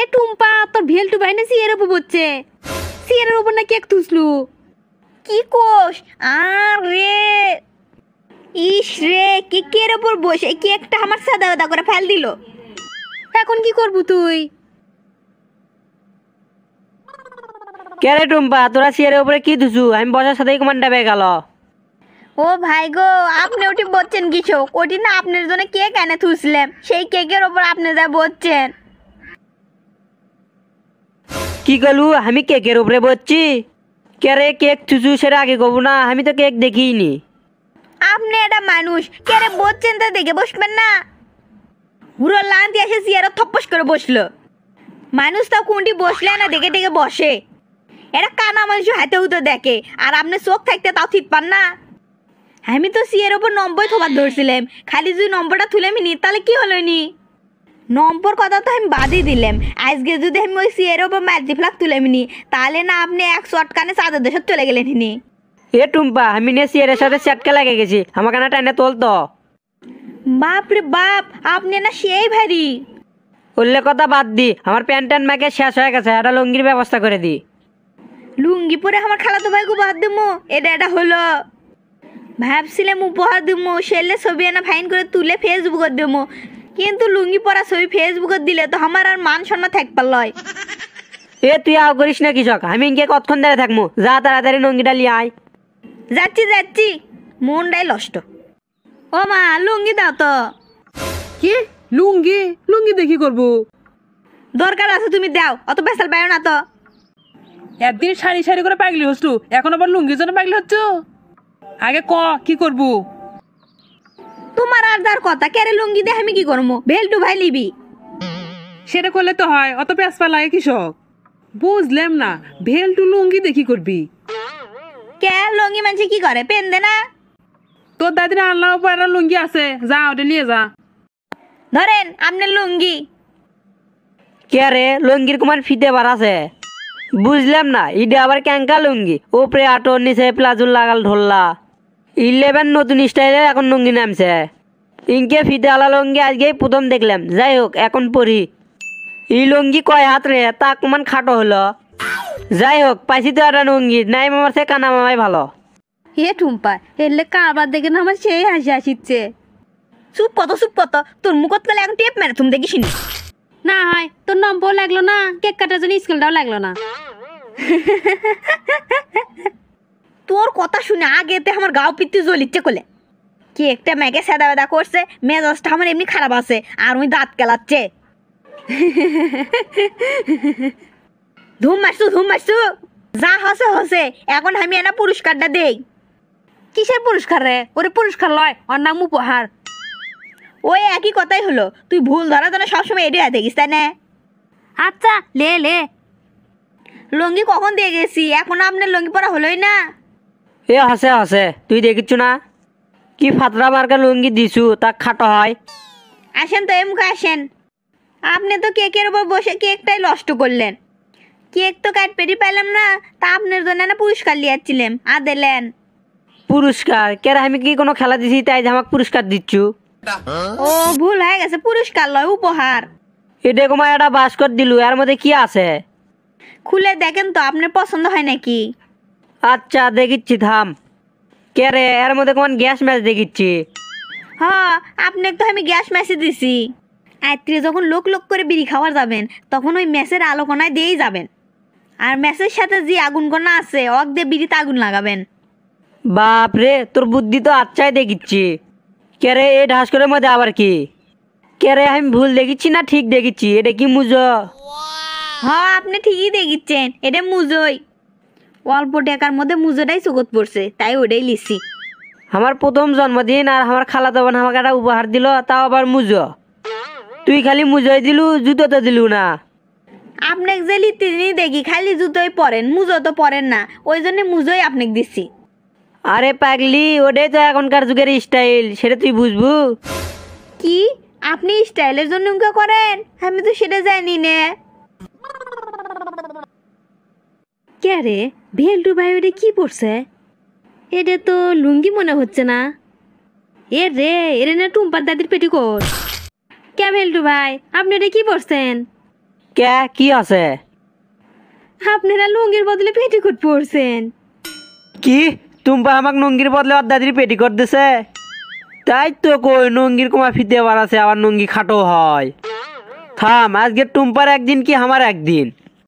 এ টুম্পা তোর ভেলটু ভাই না সিয়ের উপর বসছে সিয়ের উপর না কেক তুসলু কি কোষ আর রে ইস রে কেকের উপর বসে কেকটা আমার সাদা সাদা করে ফেল দিল এখন কি করবো তুই কে রে টুম্পা তোরা সিয়ারের উপরে কি দুছু আমি বসার সাথেই কমান্ডা পেয়ে গেল ও ভাই গো আপনি ওটি বলছেন কিছু ওটি না আপনার জন্য কেক এনে থুসলেম সেই কেকের ওপর আপনি যা বলছেন কি গলু আমি কেকের উপরে বসছি কে রে কেক থুসু সেরে আগে কব না আমি তো কেক দেখিনি আপনি একটা মানুষ কে রে বসছেন তা দেখে বসবেন না পুরো লান দিয়ে এসে চেয়ারে থপ্পস করে বসলো মানুষ তো কোনটি বসলে না দেখে দেখে বসে এটা কানা মানুষ হাতে হুতে দেখে আর আপনি চোখ থাকতে তাও ঠিক পান না আমি তো সিয়ের ওপর নম্বর থবার ধরছিলাম খালি যদি নম্বরটা তুলে আমি নি তাহলে কি হলো নি নম্বর কথা তো আমি বাদই দিলাম আজকে যদি আমি ওই সিয়ের ওপর মাল্টিফ্লাক নি তাহলে না আপনি এক শটকানে সাদা দেশে চলে গেলেন নি এ টুম্পা আমি নিয়ে সিয়ারের সাথে চ্যাটকে লাগে গেছি আমাকে না টাইনে তোলতো বাপ রে বাপ আপনি না সেই ভারি উল্লে কথা বাদ দি আমার প্যান্ট ট্যান্ট ম্যাকে শেষ হয়ে গেছে একটা লুঙ্গির ব্যবস্থা করে দি লুঙ্গি পরে আমার খালাতো ভাইকে বাদ দিমো এটা এটা হলো ভাবছিলাম উপহার দিমো সেলে ছবি আনা ফাইন করে তুলে করে দেবো কিন্তু লুঙ্গি পরা ছবি ফেসবুকে দিলে তো আমার আর মান সম্মান থাকবার লয় এ তুই আও করিস না কৃষক আমি ইনকে কতক্ষণ ধরে থাকবো যা তাড়াতাড়ি লুঙ্গিটা লিয়ে আয় যাচ্ছি যাচ্ছি মনটাই নষ্ট ও মা লুঙ্গি দাও তো কি লুঙ্গি লুঙ্গি দেখি করব দরকার আছে তুমি দাও অত বেসাল পাইও না তো একদিন সারি সারি করে পাগলি হচ্ছু এখন আবার লুঙ্গির জন্য পাগলি হচ্ছ আগে ক কি করবো তোমার আর যার কথা কেরে লুঙ্গি দিয়ে আমি কি করবো বেল্টু ভাই লিবি সেটা করলে তো হয় অত পা লাগে কৃষক বুঝলাম না ভেলটু লুঙ্গি দেখি করবি কে লুঙ্গি মানছি কি করে পেন দে না তোর দাদির আনলাও পাড়া লুঙ্গি আছে যা ওটা নিয়ে যা ধরেন আপনার লুঙ্গি কে রে লুঙ্গির কুমার ফিতে বার আছে বুঝলাম না ইডে আবার ক্যাঙ্কা লুঙ্গি ওপরে আটো নিচে প্লাজুর লাগাল ঢোল্লা ইলেভেন নতুন স্টাইলের এখন লুঙ্গি নামছে ইনকে ফিতে আলা লুঙ্গি আজকে প্রথম দেখলাম যাই হোক এখন পড়ি ই লুঙ্গি কয় হাত রে তা অকমান খাটো হলো যাই হোক পাইছি তো আর লুঙ্গি নাই মামার সে কানা মামাই ভালো হে ঠুম্পা এলে কারবার দেখে না আমার সেই হাসি হাসিচ্ছে চুপ কত চুপ কত তোর মুখত কালে এখন টেপ মেরে তুমি দেখিস না হয় তোর নম্বর লাগলো না কেক কাটার জন্য স্কুলটাও লাগলো না তোর কথা শুনে আগেতে আমার গাও পিত্তি জ্বলিচ্ছে কোলে কি একটা মেয়েকে সেদা বেদা করছে মেজাজটা আমার এমনি খারাপ আছে আর ওই দাঁত কেলাচ্ছে ধুম মারছু ধুম মারছু যা হসে হসে এখন আমি এনা পুরস্কারটা দেই কিসের পুরস্কার রে ওরে পুরস্কার লয় ওর নাম উপহার ওই একই কথাই হলো তুই ভুল ধরা যেন সবসময় এডিয়া দেখিস তাই না আচ্ছা লে লে লঙ্গি কখন দিয়ে গেছি এখন আপনার লঙ্গি পরা হলোই না এ আছে আছে তুই দেখিচ্ছু না কি ফাতরা মার্কা লুঙ্গি দিছু তা খাটো হয় আসেন তো এমুখে আসেন আপনি তো কেকের উপর বসে কেকটাই নষ্ট করলেন কেক তো কাট পেরি পাইলাম না তা আপনার জন্য না পুরস্কার লিয়াচ্ছিলাম আর দিলেন পুরস্কার কেরা আমি কি কোনো খেলা দিছি তাই আমাকে পুরস্কার দিচ্ছু ও ভুল হয়ে গেছে পুরস্কার লয় উপহার এটা কোমা একটা বাস্কর দিলু এর মধ্যে কি আছে খুলে দেখেন তো আপনার পছন্দ হয় নাকি আচ্ছা দেখিচ্ছি থাম কে রে এর মধ্যে কোন গ্যাস ম্যাচ দেখিচ্ছি হ্যাঁ আপনি তো আমি গ্যাস ম্যাচে দিছি রাত্রে যখন লোক লোক করে বিড়ি খাওয়া যাবেন তখন ওই ম্যাচের আলোকনায় দিয়েই যাবেন আর ম্যাচের সাথে যে আগুন আগুনকণা আছে অক দিয়ে বিড়িতে আগুন লাগাবেন বাপ রে তোর বুদ্ধি তো আচ্ছাই দেখিচ্ছি কে রে এ ঢাসকরের মধ্যে আবার কি কে রে আমি ভুল দেখিচ্ছি না ঠিক দেখিচ্ছি এটা কি মুজো হ্যাঁ আপনি ঠিকই দেখিচ্ছেন এটা মুজোই অল্প টাকার মধ্যে মুজোটাই চোখত পড়ছে তাই ওটাই লিছি আমার প্রথম জন্মদিন আর আমার খালা তখন আমাকে একটা উপহার দিল তাও আবার মুজো তুই খালি মুজোই দিলু জুতো তো দিলু না আপনাকে যে লিতিনি দেখি খালি জুতোই পরেন মুজো তো পরেন না ওই জন্য মুজোই আপনাকে দিচ্ছি আরে পাগলি ওটাই তো এখনকার যুগের স্টাইল সেটা তুই বুঝবু কি আপনি স্টাইলের জন্য করেন আমি তো সেটা জানি না ক্যারে রে ভেলটু ভাই ওরে কি পড়ছে এটা তো লুঙ্গি মনে হচ্ছে না এ রে এর না টুম্পার দাদির পেটি পেটিকোট কে ভেলটু ভাই আপনি এটা কি পড়ছেন কে কি আছে আপনারা লুঙ্গির বদলে পেটিকোট পরছেন কি টুম্পা আমাকে লুঙ্গির বদলে আর দাদির পেটিকোট দিছে তাই তো কই নঙ্গির কমা ফিতে বার আছে আবার নুঙ্গি খাটো হয় থাম আজকে টুম্পার একদিন কি আমার একদিন